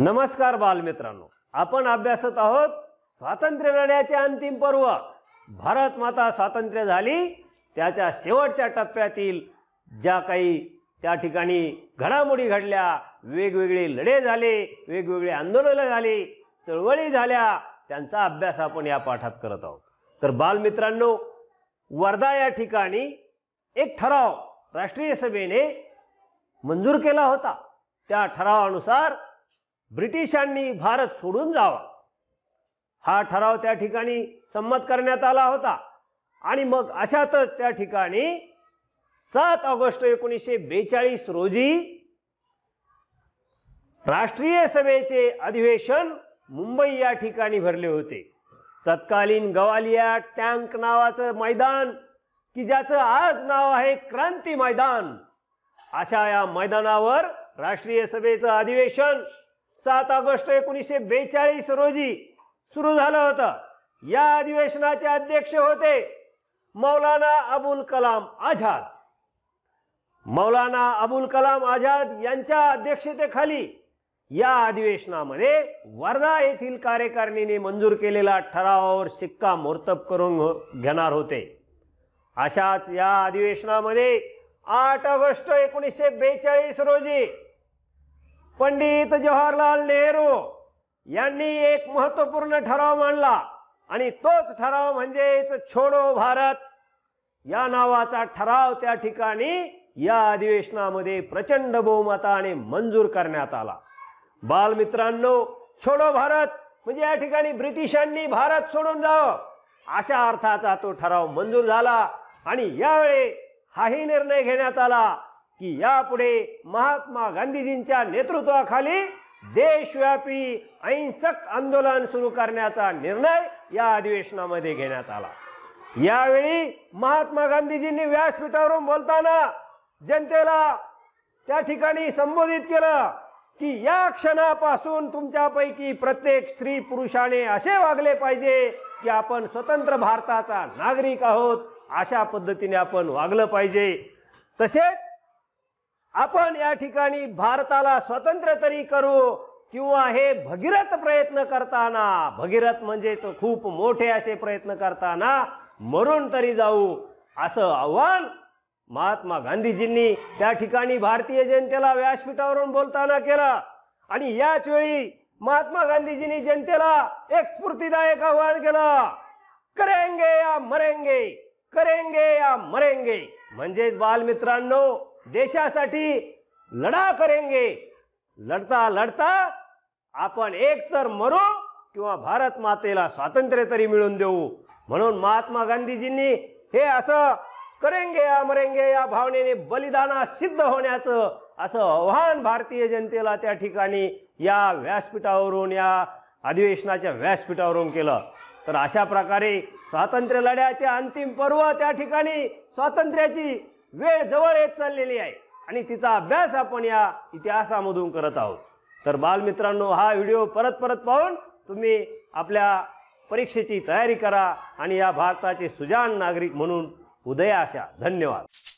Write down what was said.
नमस्कार बालमित्रांनो आपण अभ्यासत आहोत स्वातंत्र्य लढ्याचे अंतिम पर्व भारत माता स्वातंत्र्य झाली त्याच्या शेवटच्या टप्प्यातील ज्या काही त्या ठिकाणी घडामोडी घडल्या वेगवेगळे लढे झाले वेगवेगळे आंदोलनं झाली चळवळी झाल्या त्यांचा अभ्यास आपण या पाठात करत आहोत तर बालमित्रांनो वर्धा या ठिकाणी एक ठराव राष्ट्रीय सभेने मंजूर केला होता त्या ठरावानुसार ब्रिटिशांनी भारत सोडून जावा हा ठराव त्या ठिकाणी संमत करण्यात आला होता आणि मग अशातच त्या ठिकाणी सात ऑगस्ट एकोणीसशे बेचाळीस रोजी राष्ट्रीय सभेचे अधिवेशन मुंबई या ठिकाणी भरले होते तत्कालीन गवालिया टँक नावाचं मैदान की ज्याचं आज नाव आहे क्रांती मैदान अशा या मैदानावर राष्ट्रीय सभेचं अधिवेशन सात ऑगस्ट एकोणीसशे बेचाळीस रोजी सुरू झालं होतं या अधिवेशनाचे अध्यक्ष होते मौलाना अबुल कलाम आझाद मौलाना अबुल कलाम आझाद यांच्या अध्यक्षतेखाली या अधिवेशनामध्ये वर्धा येथील कार्यकारिणीने मंजूर केलेला ठरावावर मोर्तब करून घेणार होते अशाच या अधिवेशनामध्ये आठ ऑगस्ट एकोणीसशे बेचाळीस रोजी पंडित जवाहरलाल नेहरू यांनी एक महत्वपूर्ण ठराव मांडला आणि तोच ठराव म्हणजेच छोडो भारत या नावाचा ठराव त्या ठिकाणी या अधिवेशनामध्ये प्रचंड बहुमताने मंजूर करण्यात आला बालमित्रांनो छोडो भारत म्हणजे या ठिकाणी ब्रिटिशांनी भारत सोडून जावं अशा अर्थाचा तो ठराव मंजूर झाला आणि यावेळी हाही निर्णय घेण्यात आला की यापुढे महात्मा गांधीजींच्या नेतृत्वाखाली देशव्यापी अहिंसक आंदोलन सुरू करण्याचा निर्णय या अधिवेशनामध्ये घेण्यात आला यावेळी महात्मा गांधीजींनी व्यासपीठावरून बोलताना जनतेला त्या ठिकाणी संबोधित केलं की या क्षणापासून तुमच्यापैकी प्रत्येक स्त्री पुरुषाने असे वागले पाहिजे की आपण स्वतंत्र भारताचा नागरिक आहोत अशा पद्धतीने आपण वागलं पाहिजे तसेच आपण या ठिकाणी भारताला स्वतंत्र तरी करू किंवा हे भगीरथ प्रयत्न करताना भगीरथ म्हणजेच खूप मोठे असे प्रयत्न करताना मरून तरी जाऊ असं आव्हान महात्मा गांधीजींनी त्या ठिकाणी भारतीय जनतेला व्यासपीठावरून बोलताना केलं आणि याच वेळी महात्मा गांधीजींनी जनतेला एक स्फूर्तीदायक आव्हान केलं करेंगे या मरेंगे करेंगे या मरेंगे म्हणजेच बालमित्रांनो देशासाठी लढा करेंगे लढता लढता आपण एकतर मरू किंवा भारत मातेला स्वातंत्र्य तरी मिळून देऊ म्हणून महात्मा गांधीजींनी हे असं करेंगे या मरेंगे या भावनेने बलिदाना सिद्ध होण्याचं असं आव्हान भारतीय जनतेला त्या ठिकाणी या व्यासपीठावरून या अधिवेशनाच्या व्यासपीठावरून केलं तर अशा प्रकारे स्वातंत्र्य लढ्याचे अंतिम पर्व त्या ठिकाणी स्वातंत्र्याची वेळ जवळ येत चाललेली आहे आणि तिचा अभ्यास आपण या इतिहासामधून करत आहोत तर बालमित्रांनो हा व्हिडिओ परत परत पाहून तुम्ही आपल्या परीक्षेची तयारी करा आणि या भारताचे सुजान नागरिक म्हणून उदयाशा धन्यवाद